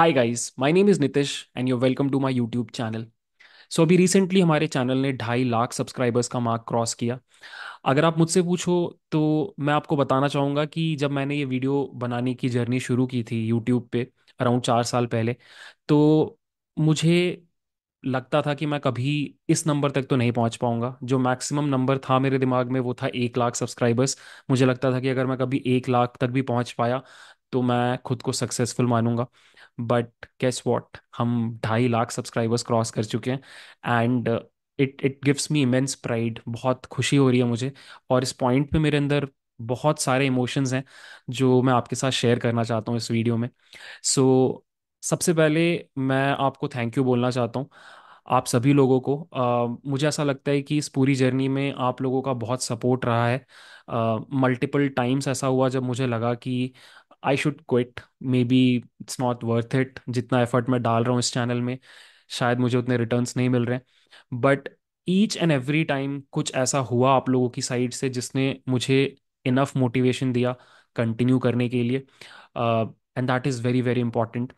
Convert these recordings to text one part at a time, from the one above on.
Hi guys my name is Nitish and you welcome to my YouTube channel so अभी recently हमारे channel ने ढाई lakh subscribers का mark cross किया अगर आप मुझसे पूछो तो मैं आपको बताना चाहूँगा कि जब मैंने ये वीडियो बनाने की जर्नी शुरू की थी यूट्यूब पे अराउंड चार साल पहले तो मुझे लगता था कि मैं कभी इस नंबर तक तो नहीं पहुंच पाऊंगा जो मैक्सिमम नंबर था मेरे दिमाग में वो था एक लाख सब्सक्राइबर्स मुझे लगता था कि अगर मैं कभी एक लाख तक भी पहुंच पाया तो मैं खुद को सक्सेसफुल मानूंगा बट कैस वॉट हम ढाई लाख सब्सक्राइबर्स क्रॉस कर चुके हैं and it it gives me immense pride बहुत खुशी हो रही है मुझे और इस पॉइंट पे मेरे अंदर बहुत सारे इमोशंस हैं जो मैं आपके साथ शेयर करना चाहता हूँ इस वीडियो में सो so, सबसे पहले मैं आपको थैंक यू बोलना चाहता हूँ आप सभी लोगों को uh, मुझे ऐसा लगता है कि इस पूरी जर्नी में आप लोगों का बहुत सपोर्ट रहा है मल्टीपल uh, टाइम्स ऐसा हुआ जब मुझे लगा कि I should quit maybe it's not worth it जितना एफर्ट मैं डाल रहा हूँ इस चैनल में शायद मुझे उतने रिटर्न नहीं मिल रहे हैं but each and every time कुछ ऐसा हुआ आप लोगों की साइड से जिसने मुझे इनफ मोटिवेशन दिया कंटिन्यू करने के लिए and that is very very important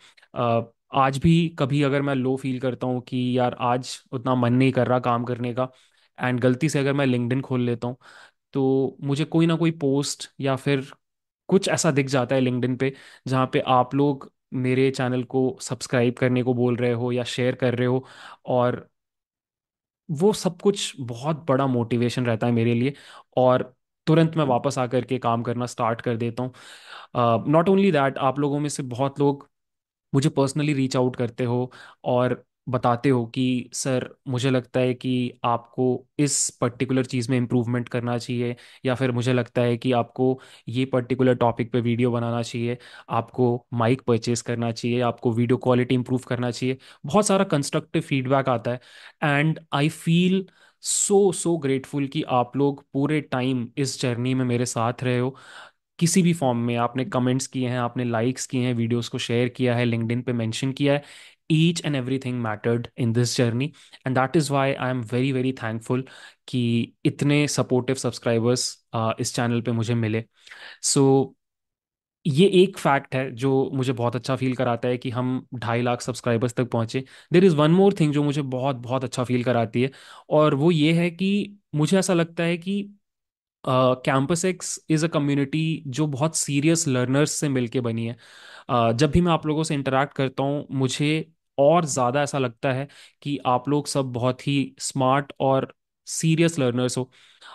आज भी कभी अगर मैं लो फील करता हूँ कि यार आज उतना मन नहीं कर रहा काम करने का एंड गलती से अगर मैं लिंकड खोल लेता हूँ तो मुझे कोई ना कोई पोस्ट या फिर कुछ ऐसा दिख जाता है लिंकडिन पे जहाँ पे आप लोग मेरे चैनल को सब्सक्राइब करने को बोल रहे हो या शेयर कर रहे हो और वो सब कुछ बहुत बड़ा मोटिवेशन रहता है मेरे लिए और तुरंत मैं वापस आकर के काम करना स्टार्ट कर देता हूँ नॉट ओनली दैट आप लोगों में से बहुत लोग मुझे पर्सनली रीच आउट करते हो और बताते हो कि सर मुझे लगता है कि आपको इस पर्टिकुलर चीज़ में इम्प्रूवमेंट करना चाहिए या फिर मुझे लगता है कि आपको ये पर्टिकुलर टॉपिक पे वीडियो बनाना चाहिए आपको माइक परचेस करना चाहिए आपको वीडियो क्वालिटी इम्प्रूव करना चाहिए बहुत सारा कंस्ट्रक्टिव फीडबैक आता है and I feel so so grateful कि आप लोग पूरे टाइम इस जर्नी में मेरे साथ रहे हो किसी भी फॉर्म में आपने कमेंट्स किए हैं आपने लाइक्स किए हैं वीडियोस को शेयर किया है लिंकड पे मेंशन किया है each and everything mattered in this journey and that is why I am very very thankful कि इतने सपोर्टिव सब्सक्राइबर्स इस चैनल पर मुझे मिले सो so, ये एक फैक्ट है जो मुझे बहुत अच्छा फील कराता है कि हम ढाई लाख सब्सक्राइबर्स तक पहुंचे there is one more thing जो मुझे बहुत बहुत अच्छा फील कराती है और वो ये है कि मुझे ऐसा लगता है कि campus CampusX is a community जो बहुत सीरियस लर्नर्स से मिलके बनी है uh, जब भी मैं आप लोगों से इंटरेक्ट करता हूँ मुझे और ज़्यादा ऐसा लगता है कि आप लोग सब बहुत ही स्मार्ट और सीरियस लर्नर्स हो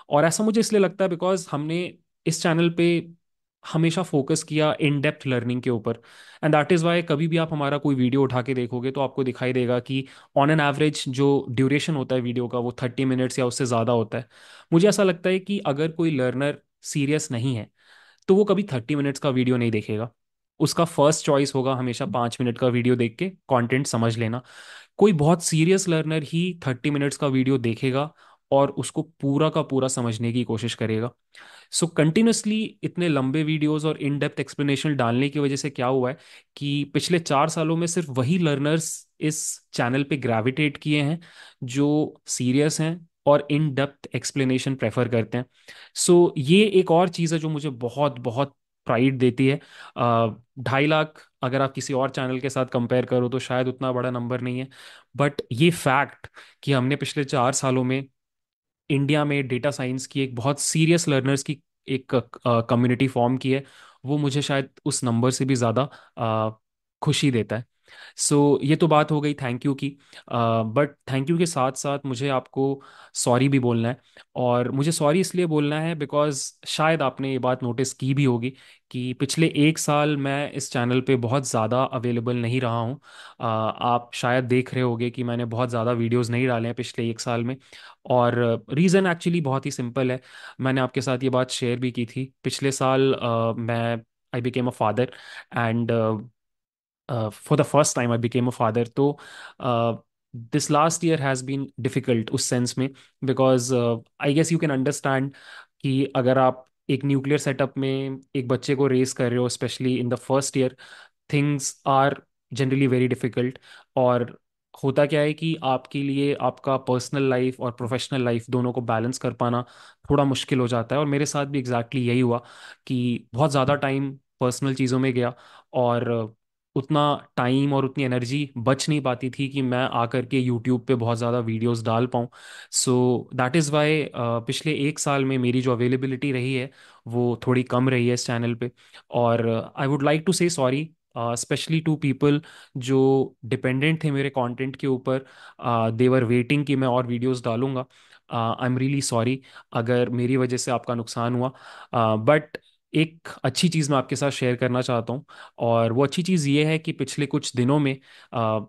और ऐसा मुझे इसलिए लगता है बिकॉज हमने इस चैनल पे हमेशा फोकस किया इन डेप्थ लर्निंग के ऊपर एंड दैट इज़ वाई कभी भी आप हमारा कोई वीडियो उठा के देखोगे तो आपको दिखाई देगा कि ऑन एन एवरेज जो ड्यूरेशन होता है वीडियो का वो थर्टी मिनट्स या उससे ज़्यादा होता है मुझे ऐसा लगता है कि अगर कोई लर्नर सीरियस नहीं है तो वो कभी थर्टी मिनट्स का वीडियो नहीं देखेगा उसका फर्स्ट चॉइस होगा हमेशा पाँच मिनट का वीडियो देख के कॉन्टेंट समझ लेना कोई बहुत सीरियस लर्नर ही थर्टी मिनट्स का वीडियो देखेगा और उसको पूरा का पूरा समझने की कोशिश करेगा सो so, कंटिन्यूसली इतने लंबे वीडियोस और इन डेप्थ एक्सप्लेनेशन डालने की वजह से क्या हुआ है कि पिछले चार सालों में सिर्फ वही लर्नर्स इस चैनल पे ग्रेविटेट किए हैं जो सीरियस हैं और इन डेप्थ एक्सप्लेनेशन प्रेफर करते हैं सो so, ये एक और चीज़ है जो मुझे बहुत बहुत प्राइड देती है ढाई लाख अगर आप किसी और चैनल के साथ कंपेयर करो तो शायद उतना बड़ा नंबर नहीं है बट ये फैक्ट कि हमने पिछले चार सालों में इंडिया में डेटा साइंस की एक बहुत सीरियस लर्नर्स की एक कम्युनिटी फॉर्म की है वो मुझे शायद उस नंबर से भी ज़्यादा खुशी देता है सो so, ये तो बात हो गई थैंक यू की बट थैंक यू के साथ साथ मुझे आपको सॉरी भी बोलना है और मुझे सॉरी इसलिए बोलना है बिकॉज शायद आपने ये बात नोटिस की भी होगी कि पिछले एक साल मैं इस चैनल पे बहुत ज़्यादा अवेलेबल नहीं रहा हूँ आप शायद देख रहे होगे कि मैंने बहुत ज़्यादा वीडियोस नहीं डाले हैं पिछले एक साल में और रीज़न एक्चुअली बहुत ही सिंपल है मैंने आपके साथ ये बात शेयर भी की थी पिछले साल आ, मैं I became a father and for the first time I became a father तो this last year has been difficult उस सेंस में because I guess you can understand कि अगर आप एक न्यूक्लियर सेटअप में एक बच्चे को रेस कर रहे हो specially in the first year things are generally very difficult और होता क्या है कि आपके लिए आपका पर्सनल लाइफ और प्रोफेशनल लाइफ दोनों को बैलेंस कर पाना थोड़ा मुश्किल हो जाता है और मेरे साथ भी एग्जैक्टली exactly यही हुआ कि बहुत ज़्यादा टाइम पर्सनल चीज़ों में गया और उतना टाइम और उतनी एनर्जी बच नहीं पाती थी कि मैं आकर के यूट्यूब पे बहुत ज़्यादा वीडियोस डाल पाऊँ सो दैट इज़ वाई पिछले एक साल में मेरी जो अवेलेबिलिटी रही है वो थोड़ी कम रही है इस चैनल पे और I would like to say sorry specially to people जो डिपेंडेंट थे मेरे कॉन्टेंट के ऊपर देवर वेटिंग कि मैं और वीडियोज़ डालूंगा आई एम रियली सॉरी अगर मेरी वजह से आपका नुकसान हुआ बट uh, एक अच्छी चीज़ मैं आपके साथ शेयर करना चाहता हूँ और वो अच्छी चीज़ ये है कि पिछले कुछ दिनों में आ,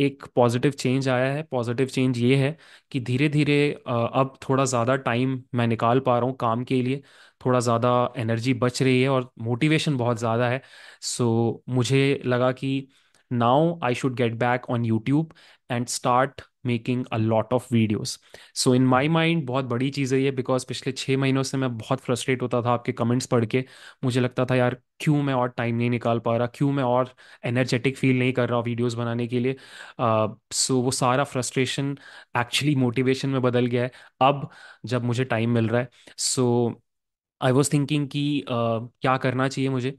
एक पॉजिटिव चेंज आया है पॉजिटिव चेंज ये है कि धीरे धीरे अब थोड़ा ज़्यादा टाइम मैं निकाल पा रहा हूँ काम के लिए थोड़ा ज़्यादा एनर्जी बच रही है और मोटिवेशन बहुत ज़्यादा है सो मुझे लगा कि now I should get back on YouTube and start making a lot of videos so in my mind बहुत बड़ी चीज़ है ये बिकॉज पिछले छः महीनों से मैं बहुत फ्रस्ट्रेट होता था आपके कमेंट्स पढ़ के मुझे लगता था यार क्यों मैं और टाइम नहीं निकाल पा रहा क्यों मैं और एनर्जेटिक फील नहीं कर रहा वीडियोज़ बनाने के लिए सो uh, so वो सारा फ्रस्ट्रेशन एक्चुअली मोटिवेशन में बदल गया है अब जब मुझे टाइम मिल रहा है सो आई वॉज थिंकिंग कि क्या करना चाहिए मुझे uh,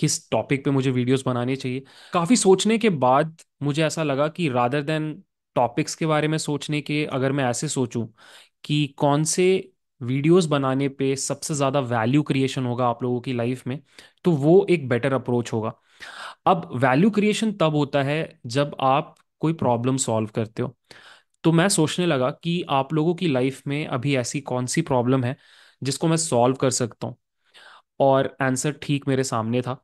किस टॉपिक पे मुझे वीडियोस बनाने चाहिए काफ़ी सोचने के बाद मुझे ऐसा लगा कि रादर देन टॉपिक्स के बारे में सोचने के अगर मैं ऐसे सोचूं कि कौन से वीडियोस बनाने पे सबसे ज़्यादा वैल्यू क्रिएशन होगा आप लोगों की लाइफ में तो वो एक बेटर अप्रोच होगा अब वैल्यू क्रिएशन तब होता है जब आप कोई प्रॉब्लम सॉल्व करते हो तो मैं सोचने लगा कि आप लोगों की लाइफ में अभी ऐसी कौन सी प्रॉब्लम है जिसको मैं सॉल्व कर सकता हूँ और आंसर ठीक मेरे सामने था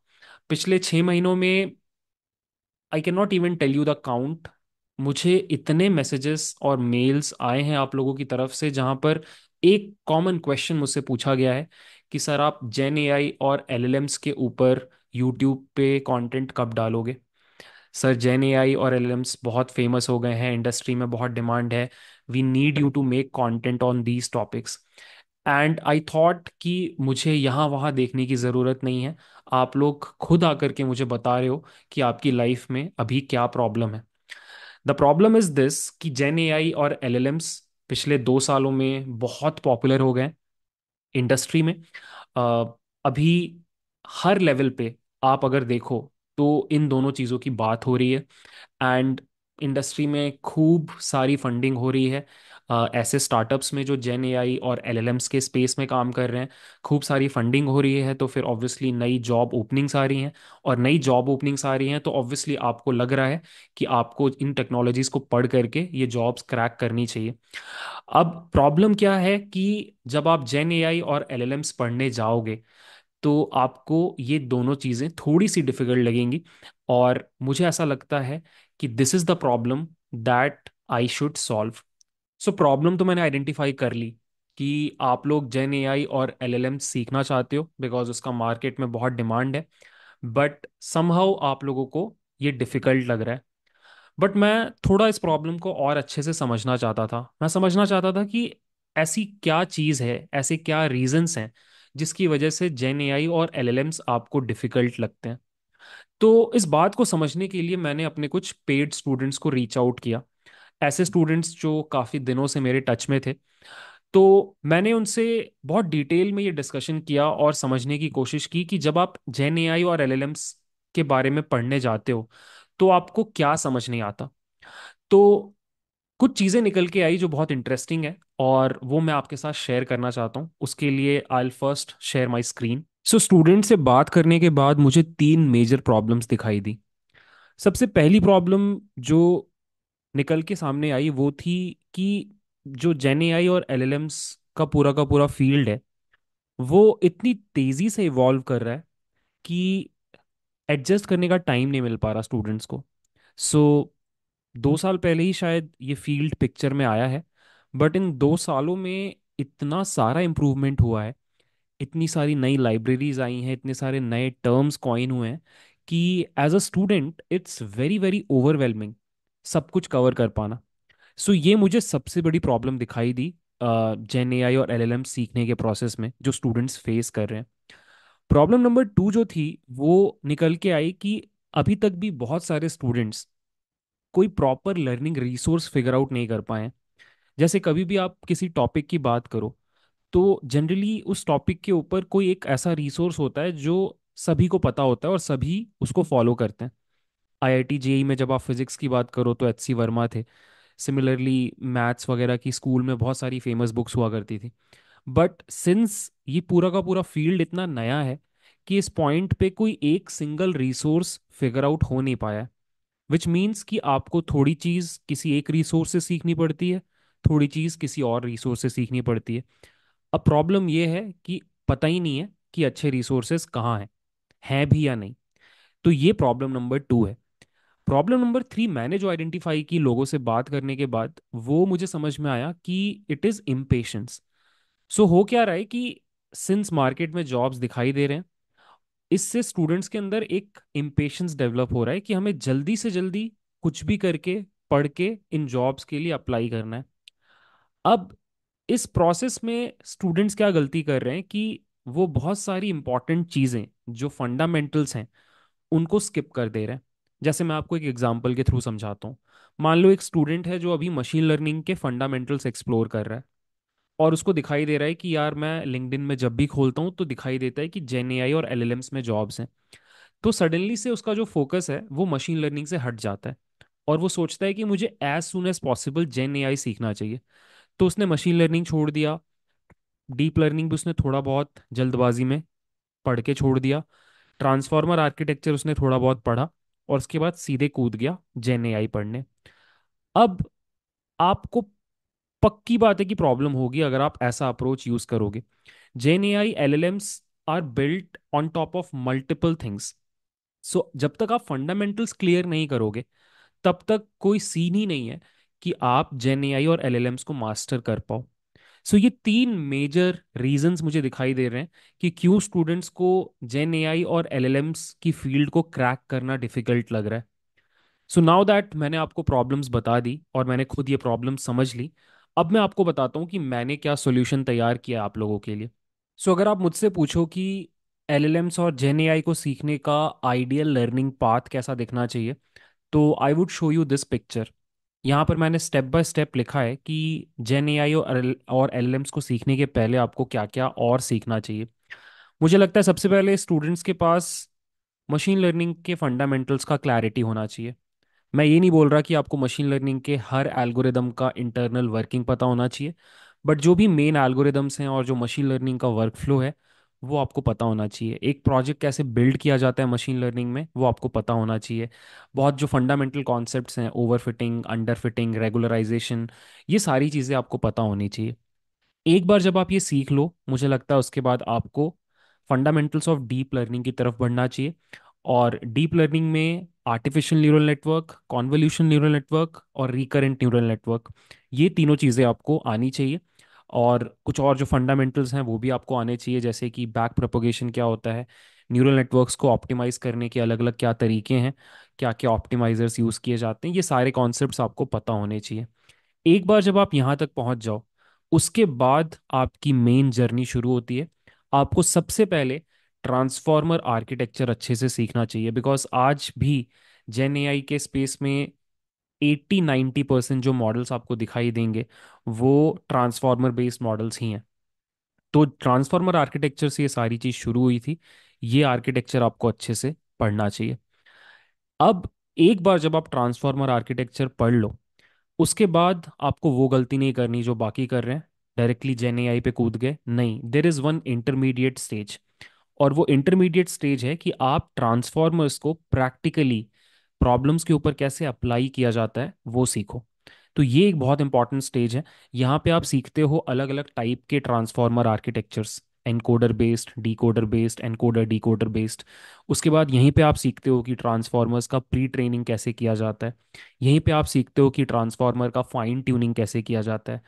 पिछले छः महीनों में I can not even tell you the count मुझे इतने मैसेजेस और मेल्स आए हैं आप लोगों की तरफ से जहां पर एक कॉमन क्वेश्चन मुझसे पूछा गया है कि सर आप जेन ए और एल के ऊपर यूट्यूब पे कंटेंट कब डालोगे सर जेन ए और एल बहुत फेमस हो गए हैं इंडस्ट्री में बहुत डिमांड है we need you to make content on these topics and I thought कि मुझे यहाँ वहाँ देखने की ज़रूरत नहीं है आप लोग खुद आकर के मुझे बता रहे हो कि आपकी लाइफ में अभी क्या प्रॉब्लम है द प्रॉब्लम इज दिस कि जेन ए आई और एल एल एम्स पिछले दो सालों में बहुत पॉपुलर हो गए इंडस्ट्री में अभी हर लेवल पे आप अगर देखो तो इन दोनों चीज़ों की बात हो रही है एंड इंडस्ट्री में खूब सारी फंडिंग हो रही है ऐसे स्टार्टअप्स में जो जेन एआई और एलएलएम्स के स्पेस में काम कर रहे हैं खूब सारी फंडिंग हो रही है तो फिर ऑब्वियसली नई जॉब ओपनिंग्स आ रही हैं और नई जॉब ओपनिंग्स आ रही हैं तो ऑब्वियसली आपको लग रहा है कि आपको इन टेक्नोलॉजीज़ को पढ़ करके ये जॉब्स क्रैक करनी चाहिए अब प्रॉब्लम क्या है कि जब आप जेन ए और एल पढ़ने जाओगे तो आपको ये दोनों चीज़ें थोड़ी सी डिफ़िकल्ट लगेंगी और मुझे ऐसा लगता है कि this is the problem that I should solve so problem तो मैंने आइडेंटिफाई कर ली कि आप लोग जेन ए और एल सीखना चाहते हो बिकॉज उसका मार्केट में बहुत डिमांड है बट समहाउ आप लोगों को ये डिफ़िकल्ट लग रहा है बट मैं थोड़ा इस प्रॉब्लम को और अच्छे से समझना चाहता था मैं समझना चाहता था कि ऐसी क्या चीज़ है ऐसे क्या रीजंस हैं जिसकी वजह से जेन ए और एल आपको डिफ़िकल्ट लगते हैं तो इस बात को समझने के लिए मैंने अपने कुछ पेड स्टूडेंट्स को रीच आउट किया ऐसे स्टूडेंट्स जो काफ़ी दिनों से मेरे टच में थे तो मैंने उनसे बहुत डिटेल में ये डिस्कशन किया और समझने की कोशिश की कि जब आप जेन ए और एल के बारे में पढ़ने जाते हो तो आपको क्या समझ नहीं आता तो कुछ चीज़ें निकल के आई जो बहुत इंटरेस्टिंग है और वो मैं आपके साथ शेयर करना चाहता हूँ उसके लिए I first share my screen so student से बात करने के बाद मुझे तीन मेजर प्रॉब्लम्स दिखाई दी सबसे पहली प्रॉब्लम जो निकल के सामने आई वो थी कि जो जेन आई और एल का पूरा का पूरा फील्ड है वो इतनी तेज़ी से इवॉल्व कर रहा है कि एडजस्ट करने का टाइम नहीं मिल पा रहा स्टूडेंट्स को सो so, दो साल पहले ही शायद ये फील्ड पिक्चर में आया है बट इन दो सालों में इतना सारा इम्प्रूवमेंट हुआ है इतनी सारी नई लाइब्रेरीज आई हैं इतने सारे नए टर्म्स कॉइन हुए हैं कि as a student it's very very overwhelming सब कुछ कवर कर पाना सो so, ये मुझे सबसे बड़ी प्रॉब्लम दिखाई दी जेन ए आई और एल एल एम सीखने के प्रोसेस में जो स्टूडेंट्स फेस कर रहे हैं प्रॉब्लम नंबर टू जो थी वो निकल के आई कि अभी तक भी बहुत सारे स्टूडेंट्स कोई proper learning resource figure out नहीं कर पाए जैसे कभी भी आप किसी टॉपिक की बात करो तो जनरली उस टॉपिक के ऊपर कोई एक ऐसा रिसोर्स होता है जो सभी को पता होता है और सभी उसको फॉलो करते हैं आईआईटी जेई e में जब आप फिजिक्स की बात करो तो एच सी वर्मा थे सिमिलरली मैथ्स वगैरह की स्कूल में बहुत सारी फेमस बुक्स हुआ करती थी बट सिंस ये पूरा का पूरा फील्ड इतना नया है कि इस पॉइंट पे कोई एक सिंगल रिसोर्स फिगर आउट हो नहीं पाया विच मीन्स कि आपको थोड़ी चीज़ किसी एक रिसोर्स से सीखनी पड़ती है थोड़ी चीज़ किसी और रिसोर्स से सीखनी पड़ती है अब प्रॉब्लम ये है कि पता ही नहीं है कि अच्छे रिसोर्सेज कहाँ हैं हैं भी या नहीं तो ये प्रॉब्लम नंबर टू है प्रॉब्लम नंबर थ्री मैंने जो आइडेंटिफाई की लोगों से बात करने के बाद वो मुझे समझ में आया कि इट इज़ इम्पेशंस सो हो क्या रहा है कि सिंस मार्केट में जॉब्स दिखाई दे रहे हैं इससे स्टूडेंट्स के अंदर एक इम्पेशंस डेवलप हो रहा है कि हमें जल्दी से जल्दी कुछ भी करके पढ़ के इन जॉब्स के लिए अप्लाई करना है अब इस प्रोसेस में स्टूडेंट्स क्या गलती कर रहे हैं कि वो बहुत सारी इंपॉर्टेंट चीज़ें जो फंडामेंटल्स हैं उनको स्किप कर दे रहे हैं जैसे मैं आपको एक एग्जाम्पल के थ्रू समझाता हूँ मान लो एक स्टूडेंट है जो अभी मशीन लर्निंग के फंडामेंटल्स एक्सप्लोर कर रहा है और उसको दिखाई दे रहा है कि यार मैं लिंकड में जब भी खोलता हूँ तो दिखाई देता है कि जेन और एल में जॉब्स हैं तो सडनली से उसका जो फोकस है वो मशीन लर्निंग से हट जाता है और वो सोचता है कि मुझे as soon as possible gen A सीखना चाहिए तो उसने मशीन लर्निंग छोड़ दिया डीप लर्निंग भी उसने थोड़ा बहुत जल्दबाजी में पढ़ के छोड़ दिया ट्रांसफार्मर आर्किटेक्चर उसने थोड़ा बहुत पढ़ा और उसके बाद सीधे कूद गया जेन ए आई पढ़ने अब आपको पक्की बात है कि प्रॉब्लम होगी अगर आप ऐसा अप्रोच यूज करोगे gen A I L L Ms are built on top of multiple things so जब तक आप फंडामेंटल्स क्लियर नहीं करोगे तब तक कोई सीन ही नहीं है कि आप जेन ए आई और एल एल एम्स को मास्टर कर पाओ सो ये तीन मेजर रीजंस मुझे दिखाई दे रहे हैं कि क्यों स्टूडेंट्स को जेन एआई और एलएलएम्स की फील्ड को क्रैक करना डिफिकल्ट लग रहा है सो नाउ दैट मैंने आपको प्रॉब्लम्स बता दी और मैंने खुद ये प्रॉब्लम समझ ली अब मैं आपको बताता हूँ कि मैंने क्या सोल्यूशन तैयार किया आप लोगों के लिए सो so, अगर आप मुझसे पूछो कि एल और जेन ए को सीखने का आइडियल लर्निंग पाथ कैसा दिखना चाहिए तो I would show you this picture यहाँ पर मैंने स्टेप बाय स्टेप लिखा है कि जेन ए आई और एल को सीखने के पहले आपको क्या क्या और सीखना चाहिए मुझे लगता है सबसे पहले स्टूडेंट्स के पास मशीन लर्निंग के फंडामेंटल्स का क्लैरिटी होना चाहिए मैं ये नहीं बोल रहा कि आपको मशीन लर्निंग के हर एल्गोरिदम का इंटरनल वर्किंग पता होना चाहिए बट जो भी मेन एल्गोरिदम्स हैं और जो मशीन लर्निंग का वर्क फ्लो है वो आपको पता होना चाहिए एक प्रोजेक्ट कैसे बिल्ड किया जाता है मशीन लर्निंग में वो आपको पता होना चाहिए बहुत जो फंडामेंटल कॉन्सेप्ट्स हैं overfitting underfitting regularisation ये सारी चीज़ें आपको पता होनी चाहिए एक बार जब आप ये सीख लो मुझे लगता है उसके बाद आपको फंडामेंटल्स ऑफ डीप लर्निंग की तरफ बढ़ना चाहिए और डीप लर्निंग में artificial neural network convolution neural network और रिकरेंट न्यूरल नेटवर्क ये तीनों चीज़ें आपको आनी चाहिए और कुछ और जो फंडामेंटल्स हैं वो भी आपको आने चाहिए जैसे कि बैक प्रोपोगेशन क्या होता है न्यूरल नेटवर्क्स को ऑप्टिमाइज़ करने के अलग अलग क्या तरीके हैं क्या क्या ऑप्टिमाइज़र्स यूज़ किए जाते हैं ये सारे कॉन्सेप्ट आपको पता होने चाहिए एक बार जब आप यहाँ तक पहुँच जाओ उसके बाद आपकी मेन जर्नी शुरू होती है आपको सबसे पहले ट्रांसफॉर्मर आर्किटेक्चर अच्छे से सीखना चाहिए बिकॉज आज भी जेन ए के स्पेस में एट्टी नाइन्टी परसेंट जो मॉडल्स आपको दिखाई देंगे वो ट्रांसफार्मर बेस्ड मॉडल्स ही हैं तो ट्रांसफार्मर आर्किटेक्चर से ये सारी चीज़ शुरू हुई थी ये आर्किटेक्चर आपको अच्छे से पढ़ना चाहिए अब एक बार जब आप ट्रांसफार्मर आर्किटेक्चर पढ़ लो उसके बाद आपको वो गलती नहीं करनी जो बाकी कर रहे हैं डायरेक्टली जेन ए आई पे कूद गए नहीं there is one intermediate stage और वो इंटरमीडिएट स्टेज है कि आप ट्रांसफार्मर्स को प्रैक्टिकली प्रॉब्लम्स के ऊपर कैसे अप्लाई किया जाता है वो सीखो तो ये एक बहुत इंपॉर्टेंट स्टेज है यहाँ पे आप सीखते हो अलग अलग टाइप के transformer architectures encoder based decoder based encoder decoder based उसके बाद यहीं पे आप सीखते हो कि ट्रांसफार्मर्स का प्री ट्रेनिंग कैसे किया जाता है यहीं पे आप सीखते हो कि ट्रांसफार्मर का फाइन ट्यूनिंग कैसे किया जाता है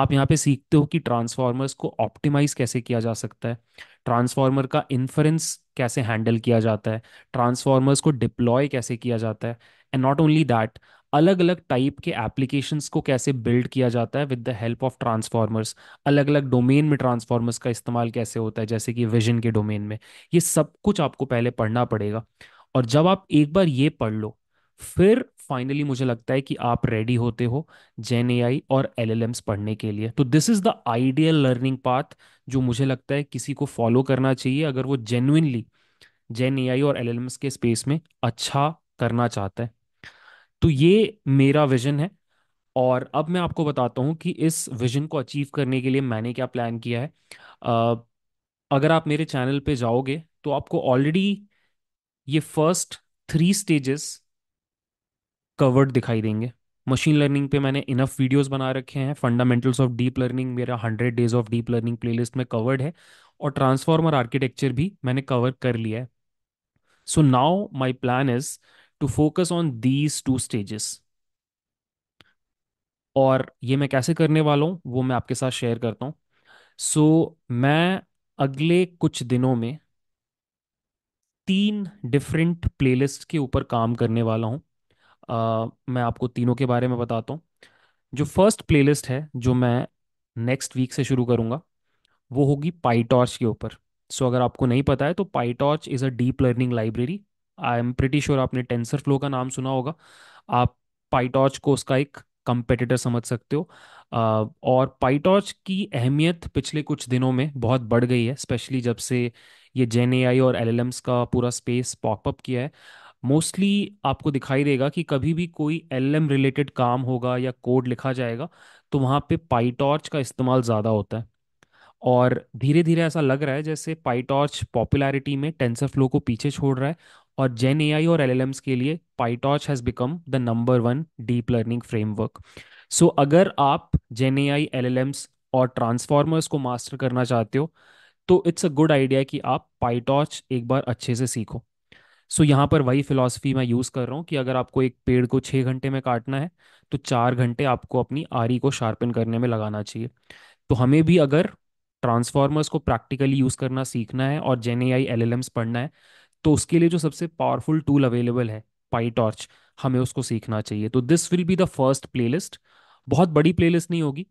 आप यहाँ पे सीखते हो कि ट्रांसफार्मर्स को ऑप्टिमाइज कैसे किया जा सकता है ट्रांसफार्मर का इन्फ्रेंस कैसे हैंडल किया जाता है ट्रांसफार्मर्स को डिप्लॉय कैसे किया जाता है एंड नॉट ओनली दैट अलग अलग टाइप के एप्लीकेशंस को कैसे बिल्ड किया जाता है with the help of transformers अलग अलग डोमेन में ट्रांसफॉर्मर्स का इस्तेमाल कैसे होता है जैसे कि विजन के डोमेन में ये सब कुछ आपको पहले पढ़ना पड़ेगा और जब आप एक बार ये पढ़ लो फिर फाइनली मुझे लगता है कि आप रेडी होते हो जेन ए और एल पढ़ने के लिए तो this is the ideal learning path जो मुझे लगता है किसी को फॉलो करना चाहिए अगर वो जेनुइनली जेन ए और एल के स्पेस में अच्छा करना चाहता है तो ये मेरा विजन है और अब मैं आपको बताता हूँ कि इस विजन को अचीव करने के लिए मैंने क्या प्लान किया है uh, अगर आप मेरे चैनल पे जाओगे तो आपको ऑलरेडी ये फर्स्ट थ्री स्टेजेस कवर्ड दिखाई देंगे मशीन लर्निंग पे मैंने इनफ वीडियोस बना रखे हैं फंडामेंटल्स ऑफ डीप लर्निंग मेरा hundred days of deep learning playlist में कवर्ड है और ट्रांसफॉर्मर आर्किटेक्चर भी मैंने कवर कर लिया है so now my plan is to focus on these two stages और ये मैं कैसे करने वाला हूँ वो मैं आपके साथ शेयर करता हूँ सो so, मैं अगले कुछ दिनों में तीन डिफरेंट प्लेलिस्ट के ऊपर काम करने वाला हूँ uh, मैं आपको तीनों के बारे में बताता हूँ जो फर्स्ट प्लेलिस्ट है जो मैं नेक्स्ट वीक से शुरू करूँगा वो होगी पाईटॉर्च के ऊपर सो so, अगर आपको नहीं पता है तो PyTorch is a deep learning library I am pretty sure आपने टेंसर फ्लो का नाम सुना होगा आप पाइटॉर्च को उसका एक कंपेटिटर समझ सकते हो और पाइटॉर्च की अहमियत पिछले कुछ दिनों में बहुत बढ़ गई है स्पेशली जब से ये जेन ए और एल एल एम्स का पूरा स्पेस पॉपअप किया है मोस्टली आपको दिखाई देगा कि कभी भी कोई एल एम रिलेटेड काम होगा या कोड लिखा जाएगा तो वहाँ पे पाइटॉर्च का इस्तेमाल ज़्यादा होता है और धीरे धीरे ऐसा लग रहा है जैसे पाइटॉर्च पॉपुलैरिटी में टेंसर फ्लो को पीछे छोड़ रहा है और जेन ए और एल के लिए PyTorch has become the number one deep learning framework so अगर आप जेन ए आई और ट्रांसफॉर्मर्स को मास्टर करना चाहते हो तो इट्स अ गुड आइडिया कि आप पाइटॉच एक बार अच्छे से सीखो सो so, यहाँ पर वही फिलॉसफी मैं यूज़ कर रहा हूँ कि अगर आपको एक पेड़ को छः घंटे में काटना है तो चार घंटे आपको अपनी आरी को शार्पन करने में लगाना चाहिए तो हमें भी अगर ट्रांसफॉर्मर्स को प्रैक्टिकली यूज़ करना सीखना है और जेन ए आई पढ़ना है तो उसके लिए जो सबसे पावरफुल टूल अवेलेबल है पाईटॉर्च हमें उसको सीखना चाहिए तो this will be the first playlist बहुत बड़ी प्लेलिस्ट नहीं होगी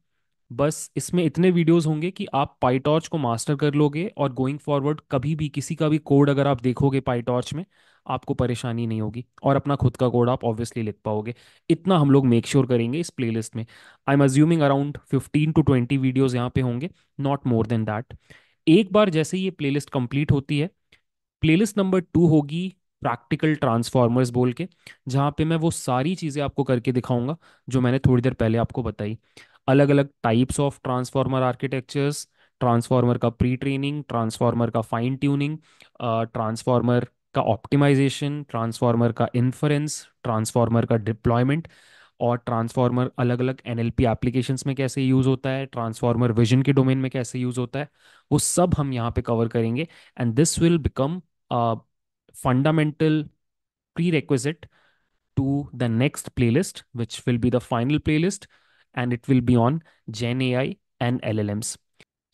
बस इसमें इतने वीडियोस होंगे कि आप पाईटॉर्च को मास्टर कर लोगे और गोइंग फॉरवर्ड कभी भी किसी का भी कोड अगर आप देखोगे पाईटॉर्च में आपको परेशानी नहीं होगी और अपना खुद का कोड आप ऑब्वियसली लिख पाओगे इतना हम लोग मेक श्योर sure करेंगे इस प्लेलिस्ट में I am assuming around fifteen to twenty videos यहाँ पे होंगे नॉट मोर देन दैट एक बार जैसे ये प्लेलिस्ट कंप्लीट होती है प्लेलिस्ट नंबर टू होगी प्रैक्टिकल ट्रांसफॉर्मर्स बोल के जहाँ पे मैं वो सारी चीज़ें आपको करके दिखाऊंगा जो मैंने थोड़ी देर पहले आपको बताई अलग अलग types of transformer architectures transformer का प्री ट्रेनिंग ट्रांसफार्मर का फाइन ट्यूनिंग ट्रांसफार्मर का ऑप्टिमाइजेशन ट्रांसफार्मर का इन्फ्रेंस ट्रांसफार्मर का डिप्लॉयमेंट और ट्रांसफॉर्मर अलग अलग एन एल एप्लीकेशंस में कैसे यूज़ होता है ट्रांसफॉर्मर विजन के डोमेन में कैसे यूज़ होता है वो सब हम यहाँ पे कवर करेंगे and this will become fundamental prerequisite to the next playlist which will be the final playlist and it will be on gen A I and L L Ms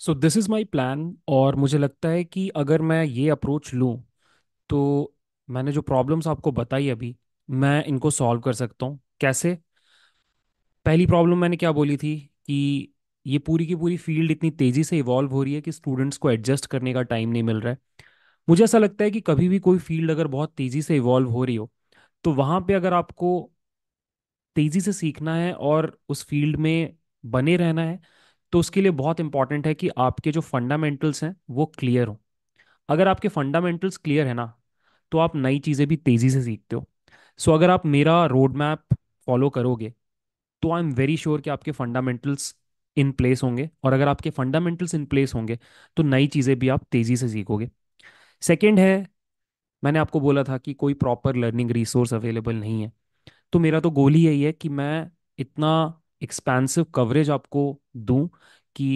so this is my plan और मुझे लगता है कि अगर मैं ये approach लूँ तो मैंने जो प्रॉब्लम्स आपको बताई अभी मैं इनको सॉल्व कर सकता हूँ कैसे पहली प्रॉब्लम मैंने क्या बोली थी कि ये पूरी की पूरी फील्ड इतनी तेज़ी से इवॉल्व हो रही है कि स्टूडेंट्स को एडजस्ट करने का टाइम नहीं मिल रहा है मुझे ऐसा लगता है कि कभी भी कोई फील्ड अगर बहुत तेज़ी से इवॉल्व हो रही हो तो वहाँ पे अगर आपको तेज़ी से सीखना है और उस फील्ड में बने रहना है तो उसके लिए बहुत इंपॉर्टेंट है कि आपके जो फंडामेंटल्स हैं वो क्लियर हों अगर आपके फंडामेंटल्स क्लियर है ना तो आप नई चीज़ें भी तेज़ी से सीखते हो सो so, अगर आप मेरा रोड मैप फॉलो करोगे तो आई एम वेरी श्योर कि आपके फंडामेंटल्स इन प्लेस होंगे और अगर आपके फंडामेंटल्स इन प्लेस होंगे तो नई चीज़ें भी आप तेज़ी से सीखोगे सेकेंड है मैंने आपको बोला था कि कोई प्रॉपर लर्निंग रिसोर्स अवेलेबल नहीं है तो मेरा तो गोल ही यही है कि मैं इतना एक्सपेंसिव कवरेज आपको दूं कि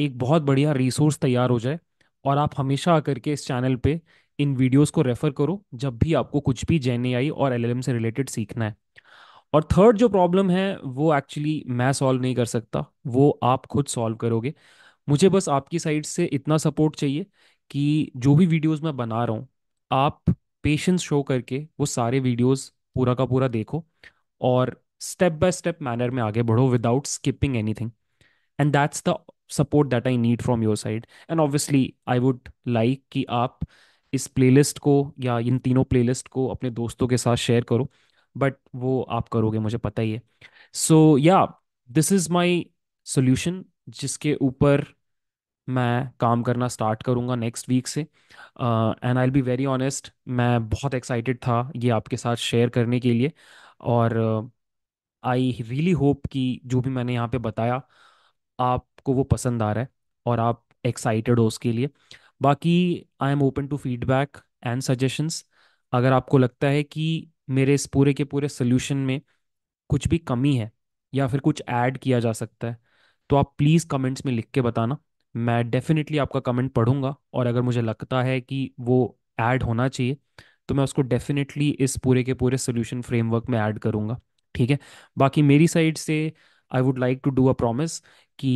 एक बहुत बढ़िया रिसोर्स तैयार हो जाए और आप हमेशा आकर के इस चैनल पे इन वीडियोस को रेफ़र करो जब भी आपको कुछ भी जेन और एल से रिलेटेड सीखना है और थर्ड जो प्रॉब्लम है वो एक्चुअली मैं सॉल्व नहीं कर सकता वो आप खुद सॉल्व करोगे मुझे बस आपकी साइड से इतना सपोर्ट चाहिए कि जो भी वीडियोस मैं बना रहा हूँ आप पेशेंस शो करके वो सारे वीडियोस पूरा का पूरा देखो और स्टेप बाय स्टेप मैनर में आगे बढ़ो without skipping anything and that's the support that I need from your side and obviously I would like कि आप इस प्लेलिस्ट को या इन तीनों प्लेलिस्ट को अपने दोस्तों के साथ शेयर करो बट वो आप करोगे मुझे पता ही है सो या दिस इज़ माई सोल्यूशन जिसके ऊपर मैं काम करना स्टार्ट करूँगा नेक्स्ट वीक से and I be very honest मैं बहुत एक्साइटेड था ये आपके साथ शेयर करने के लिए और आई रियली होप कि जो भी मैंने यहाँ पे बताया आपको वो पसंद आ रहा है और आप एक्साइटेड हो उसके लिए बाकी I am open to feedback and suggestions अगर आपको लगता है कि मेरे इस पूरे के पूरे सोल्यूशन में कुछ भी कमी है या फिर कुछ ऐड किया जा सकता है तो आप प्लीज़ कमेंट्स में लिख के बताना मैं डेफिनेटली आपका कमेंट पढ़ूंगा और अगर मुझे लगता है कि वो ऐड होना चाहिए तो मैं उसको डेफिनेटली इस पूरे के पूरे सोल्यूशन फ्रेमवर्क में ऐड करूँगा ठीक है बाकी मेरी साइड से I would like to do a promise कि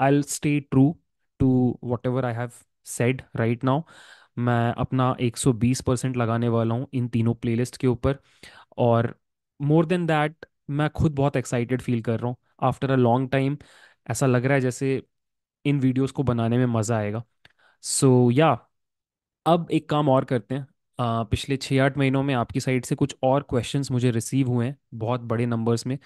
I stay true to whatever I have said right now मैं अपना 120 परसेंट लगाने वाला हूँ इन तीनों प्लेलिस्ट के ऊपर और मोर देन दैट मैं खुद बहुत एक्साइटेड फील कर रहा हूँ आफ्टर अ लॉन्ग टाइम ऐसा लग रहा है जैसे इन वीडियोस को बनाने में मज़ा आएगा सो so, या yeah, अब एक काम और करते हैं Uh, पिछले छः आठ महीनों में आपकी साइड से कुछ और क्वेश्चंस मुझे रिसीव हुए हैं बहुत बड़े नंबर्स में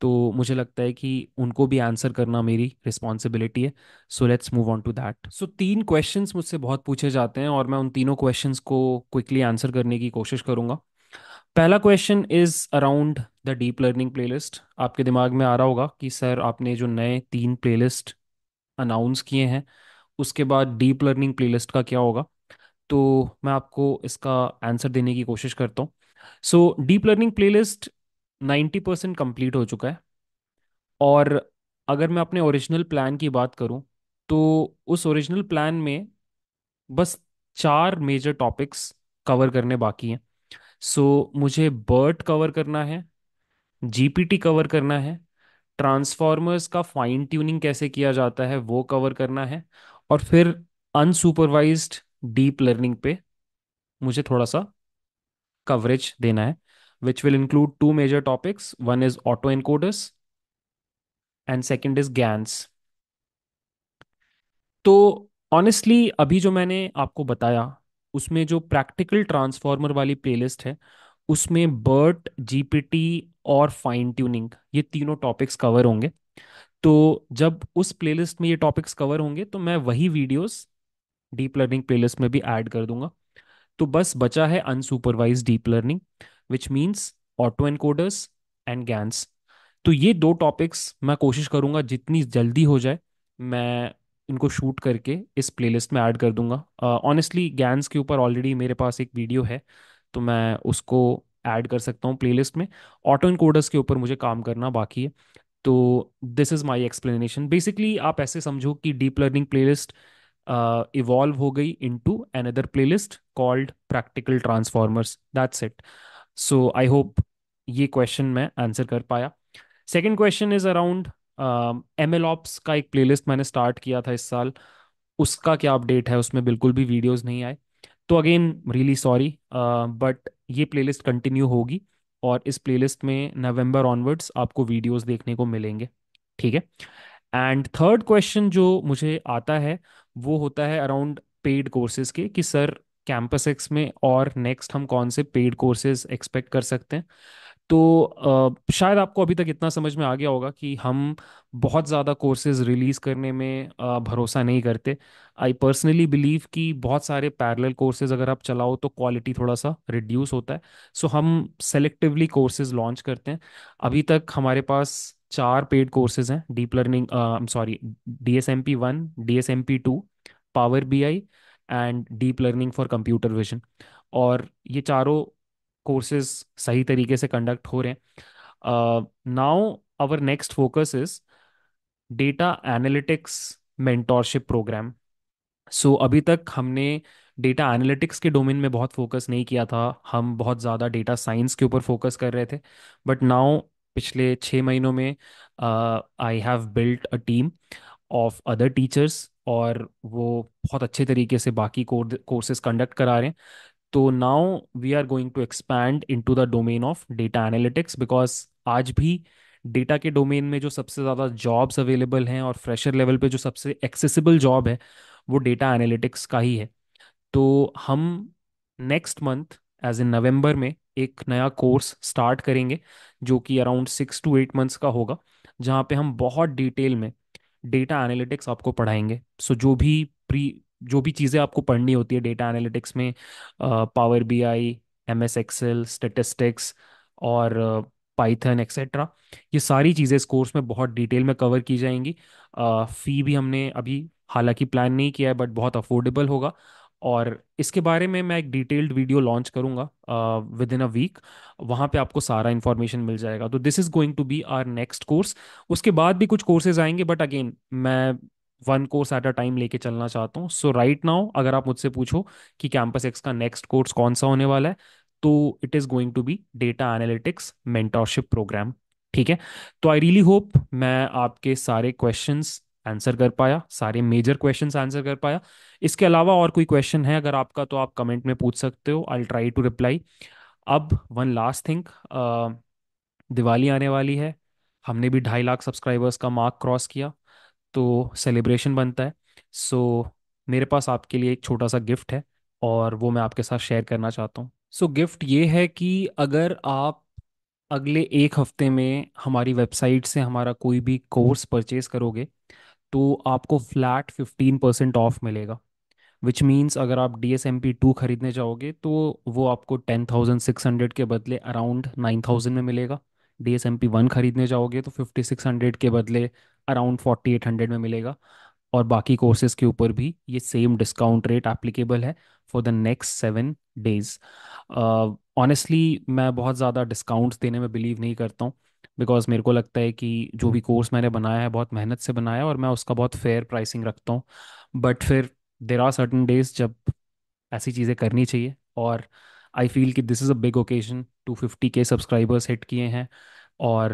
तो मुझे लगता है कि उनको भी आंसर करना मेरी रिस्पॉन्सिबिलिटी है so let's move on to that so तीन क्वेश्चंस मुझसे बहुत पूछे जाते हैं और मैं उन तीनों क्वेश्चंस को क्विकली आंसर करने की कोशिश करूंगा पहला question is around the deep learning playlist आपके दिमाग में आ रहा होगा कि सर आपने जो नए तीन प्लेलिस्ट अनाउंस किए हैं उसके बाद डीप लर्निंग प्लेलिस्ट का क्या होगा तो मैं आपको इसका आंसर देने की कोशिश करता हूँ so deep learning playlist ninety percent complete हो चुका है और अगर मैं अपने ओरिजिनल प्लान की बात करूं तो उस ओरिजिनल प्लान में बस चार मेजर टॉपिक्स कवर करने बाकी हैं सो so, मुझे बर्ट कवर करना है जीपीटी कवर करना है ट्रांसफॉर्मर्स का फाइन ट्यूनिंग कैसे किया जाता है वो कवर करना है और फिर अनसुपरवाइज्ड डीप लर्निंग पे मुझे थोड़ा सा कवरेज देना है which will include two major topics. One is autoencoders and second is GANs. तो ऑनेस्टली अभी जो मैंने आपको बताया उसमें जो प्रैक्टिकल ट्रांसफॉर्मर वाली प्लेलिस्ट है उसमें बर्ट जीपीटी और फाइन ट्यूनिंग ये तीनों टॉपिक्स कवर होंगे तो जब उस प्लेलिस्ट में ये टॉपिक्स कवर होंगे तो मैं वही वीडियोस डीप लर्निंग प्लेलिस्ट में भी ऐड कर दूंगा तो बस बचा है unsupervised deep learning which means autoencoders and GANs तो ये दो टॉपिक्स मैं कोशिश करूंगा जितनी जल्दी हो जाए मैं इनको शूट करके इस प्लेलिस्ट में ऐड कर दूंगा ऑनेस्टली uh, गैंस के ऊपर ऑलरेडी मेरे पास एक वीडियो है तो मैं उसको ऐड कर सकता हूँ प्लेलिस्ट में ऑटो इनकोडर्स के ऊपर मुझे काम करना बाकी है तो this is my explanation basically आप ऐसे समझो कि डीप लर्निंग प्लेलिस्ट इवॉल्व हो गई into another playlist called practical transformers that's it so I hope ये क्वेश्चन मैं आंसर कर पाया second question is around M L ops का एक प्लेलिस्ट मैंने स्टार्ट किया था इस साल उसका क्या अपडेट है उसमें बिल्कुल भी वीडियोस नहीं आए तो अगेन रियली सॉरी बट ये प्लेलिस्ट कंटिन्यू होगी और इस प्लेलिस्ट में नवंबर ऑनवर्ड्स आपको वीडियोस देखने को मिलेंगे ठीक है एंड थर्ड क्वेश्चन जो मुझे आता है वो होता है अराउंड पेड कोर्सेज के कि सर कैंपस एक्स में और नेक्स्ट हम कौन से पेड कोर्सेज एक्सपेक्ट कर सकते हैं तो uh, शायद आपको अभी तक इतना समझ में आ गया होगा कि हम बहुत ज़्यादा कोर्सेज रिलीज़ करने में uh, भरोसा नहीं करते आई पर्सनली बिलीव कि बहुत सारे पैरेलल कोर्सेज अगर आप चलाओ तो क्वालिटी थोड़ा सा रिड्यूस होता है सो so, हम सेलेक्टिवली कोर्सेज लॉन्च करते हैं अभी तक हमारे पास चार पेड कोर्सेज हैं deep learning sorry D S M P one D S M P two power B I and deep learning for computer vision और ये चारों कोर्सेज सही तरीके से कंडक्ट हो रहे हैं now our next focus is data analytics mentorship program so अभी तक हमने डेटा एनालिटिक्स के डोमेन में बहुत फोकस नहीं किया था हम बहुत ज़्यादा डेटा साइंस के ऊपर फोकस कर रहे थे बट नाउ पिछले छः महीनों में I have built a team of other teachers और वो बहुत अच्छे तरीके से बाकी कोर्सेज कंडक्ट करा रहे हैं तो now we are going to expand into the domain of data analytics because आज भी डेटा के डोमेन में जो सबसे ज़्यादा जॉब्स अवेलेबल हैं और फ्रेशर लेवल पे जो सबसे एक्सेसिबल जॉब है वो डेटा एनालिटिक्स का ही है तो हम next month as in November में एक नया कोर्स स्टार्ट करेंगे जो कि around six to eight months का होगा जहाँ पे हम बहुत डिटेल में डेटा एनालिटिक्स आपको पढ़ाएंगे सो जो भी प्री जो भी चीज़ें आपको पढ़नी होती है डेटा एनालिटिक्स में power B I M S Excel statistics और पाइथन एक्सेट्रा ये सारी चीज़ें इस कोर्स में बहुत डिटेल में कवर की जाएंगी फ़ी भी हमने अभी हालांकि प्लान नहीं किया है बट बहुत अफोर्डेबल होगा और इसके बारे में मैं एक डिटेल्ड वीडियो लॉन्च करूंगा विद इन अ वीक वहां पे आपको सारा इन्फॉर्मेशन मिल जाएगा तो this is going to be our next course उसके बाद भी कुछ कोर्सेज आएंगे बट अगेन मैं one course at a time लेके चलना चाहता हूँ सो राइट नाउ अगर आप मुझसे पूछो कि कैंपस एक्स का नेक्स्ट कोर्स कौन सा होने वाला है तो it is going to be data analytics mentorship program ठीक है तो आई रियली होप मैं आपके सारे क्वेश्चंस आंसर कर पाया सारे मेजर क्वेश्चन आंसर कर पाया इसके अलावा और कोई क्वेश्चन है अगर आपका तो आप कमेंट में पूछ सकते हो आई ट्राई टू रिप्लाई अब वन लास्ट थिंग दिवाली आने वाली है हमने भी ढाई लाख सब्सक्राइबर्स का मार्क क्रॉस किया तो सेलिब्रेशन बनता है सो so, मेरे पास आपके लिए एक छोटा सा गिफ्ट है और वो मैं आपके साथ शेयर करना चाहता हूँ सो so, गिफ्ट ये है कि अगर आप अगले एक हफ्ते में हमारी वेबसाइट से हमारा कोई भी कोर्स परचेज करोगे तो आपको फ्लैट फिफ्टीन परसेंट ऑफ मिलेगा विच मीन्स अगर आप D S M P two खरीदने जाओगे तो वो आपको टेन थाउजेंड सिक्स हंड्रेड के बदले अराउंड नाइन थाउजेंड में मिलेगा D S M P one खरीदने जाओगे तो फिफ्टी सिक्स हंड्रेड के बदले अराउंड फोर्टी एट हंड्रेड में मिलेगा और बाकी कोर्सेज के ऊपर भी ये सेम डिस्काउंट रेट एप्लीकेबल है for the next seven days honestly मैं बहुत ज़्यादा डिस्काउंट्स देने में बिलीव नहीं करता हूँ बिकॉज मेरे को लगता है कि जो भी कोर्स हम्म। मैंने बनाया है बहुत मेहनत से बनाया है और मैं उसका बहुत फेयर प्राइसिंग रखता हूँ बट फिर देर आर सर्टन डेज जब ऐसी चीज़ें करनी चाहिए और आई फील कि this is a big occasion two fifty K subscribers hit किए हैं और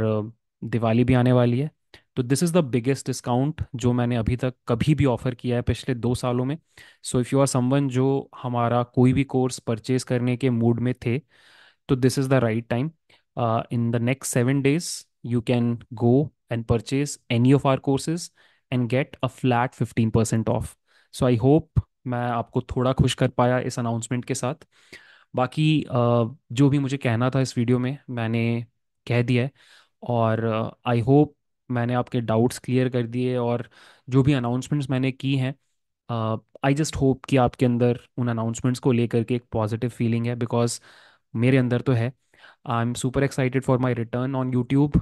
दिवाली भी आने वाली है तो this is the biggest discount जो मैंने अभी तक कभी भी ऑफ़र किया है पिछले दो सालों में so if you are someone जो हमारा कोई भी कोर्स परचेज करने के मूड में थे तो this is the right time in uh, in the next seven days, you can go and purchase any of our courses and get a flat 15% off. So I hope मैं आपको थोड़ा खुश कर पाया इस अनाउंसमेंट के साथ बाकी uh, जो भी मुझे कहना था इस वीडियो में मैंने कह दिया है और आई uh, होप मैंने आपके डाउट्स क्लियर कर दिए और जो भी अनाउंसमेंट्स मैंने की हैं आई जस्ट होप कि आपके अंदर उन अनाउंसमेंट्स को लेकर के एक पॉजिटिव फीलिंग है बिकॉज मेरे अंदर तो है I am super excited for my return on YouTube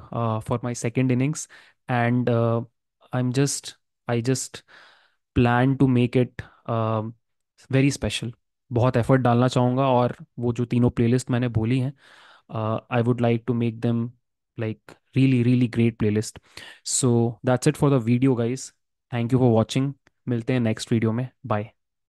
for my second innings and I am just I just plan to make it very special बहुत एफर्ट डालना चाहूँगा और वो जो तीनों प्लेलिस्ट मैंने बोली हैं I would like to make them like really really great playlist so that's it for the video guys thank you for watching मिलते हैं नेक्स्ट वीडियो में बाय